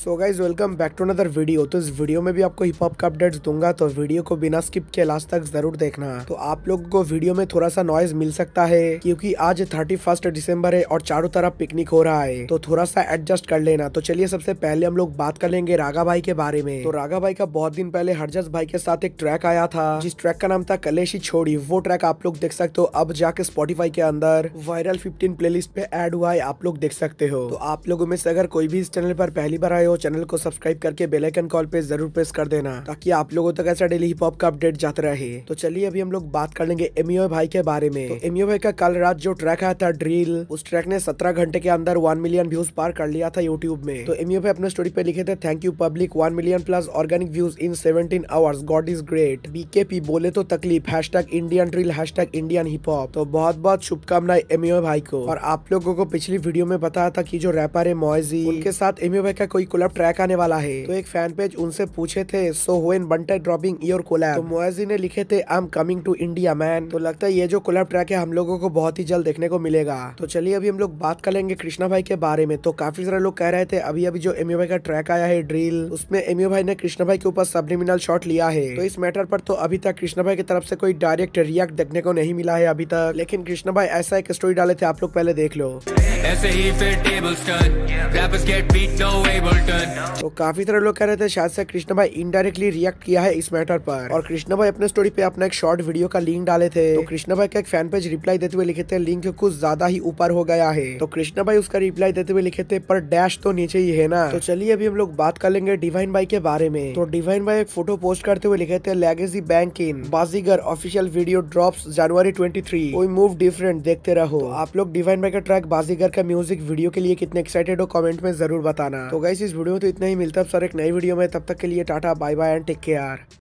so guys welcome back to another video तो इस video में भी आपको हिप हॉप का अपडेट दूंगा तो वीडियो को बिना स्किप के लास्ट तक जरूर देखना तो आप लोगों को वीडियो में थोड़ा सा नॉइज मिल सकता है क्योंकि आज थर्टी फर्स्ट डिसम्बर है और चारों तरफ पिकनिक हो रहा है तो थोड़ा सा एडजस्ट कर लेना तो चलिए सबसे पहले हम लोग बात कर लेंगे राघा भाई के बारे में तो राघा भाई का बहुत दिन पहले हरजस भाई के साथ एक ट्रैक आया था जिस ट्रैक का नाम था कलेशी छोड़ी वो ट्रैक आप लोग देख सकते हो अब जाके स्पॉटीफाई के अंदर वायरल फिफ्टीन प्ले पे एड हुआ है आप लोग देख सकते हो तो आप लोगों में से अगर कोई भी इस चैनल पर पहली बार आयो हो चैनल को सब्सक्राइब करके बेलाइकन कॉल पे जरूर प्रेस कर देना ताकि आप लोगों तक ऐसा डेली हिप हॉप का अपडेट जाता रहे तो चलिए अभी हम लोग बात कर लेंगे एमियो भाई के बारे में तो एमियो भाई का कल रात जो ट्रैक आया था ड्रिल उस ट्रैक ने सत्रह घंटे के अंदर वन मिलियन व्यूज पार कर लिया था यूट्यूब में तो एमियो भाई अपने स्टोरी पे लिखे थे thank you public one million plus organic views in seventeen hours god is great BKP बोले तो तकलीफ hash Indian drill hash Indian hip hop तो बहुत बहुत शुभकामनाएं एमियो भाई को और आप लोगों को पिछली वीडियो में बताया था कि जो रैपर है मोयजी उनके साथ एमियो भाई का कोई कोलैब ट्रैक आने वाला है तो एक फैन पेज उनसे पूछे थे सो वेन बंटे ड्रॉपिंग योर कोलैब तो मोजी ने लिखे थे I am coming to India man तो लगता है ये जो कोलैब ट्रैक है हम लोगों को बहुत ही जल्द देखने को मिलेगा तो चलिए अभी हम लोग बात कर लेंगे कृष्णा भाई के बारे में तो काफी सारे लोग कह रहे थे अभी अभी जो एमयू भाई का ट्रैक आया है ड्रिल उसमें एमयू भाई ने कृष्णा भाई के ऊपर सबलिमिनल शॉट लिया है तो इस मैटर पर तो अभी तक कृष्णा भाई की तरफ से कोई डायरेक्ट रिएक्ट देखने को नहीं मिला है अभी तक लेकिन कृष्णा भाई ऐसा एक स्टोरी डाले थे आप लोग पहले देख लो ऐसे ही फिर table stun rappers get beat no able तो काफी सारे लोग कह रहे थे शायद से कृष्णा भाई इनडायरेक्टली रिएक्ट किया है इस मैटर पर और कृष्णा भाई अपने स्टोरी पे अपना एक शॉर्ट वीडियो का लिंक डाले थे तो कृष्णा भाई का एक फैन पेज रिप्लाई देते हुए लिखे थे लिंक कुछ ज्यादा ही ऊपर हो गया है तो कृष्णा भाई उसका रिप्लाई देते हुए लिखे थे पर डैश तो नीचे ही है ना तो चलिए अभी हम लोग बात कर लेंगे डिवाइन भाई के बारे में तो डिवाइन भाई एक फोटो पोस्ट करते हुए लिखे थे legacy bank in Baazigar official video drop January twenty three कोई मूव डिफरेंट देखते रहो तो आप लोग डिवाइन भाई का ट्रैक बाजीगर का म्यूजिक वीडियो के लिए कितने एक्साइटेड हो कॉमेंट में जरूर बताना तो गाइस इस वीडियो तो इतना ही मिलता है अब सर एक नई वीडियो में तब तक के लिए tata bye bye and take care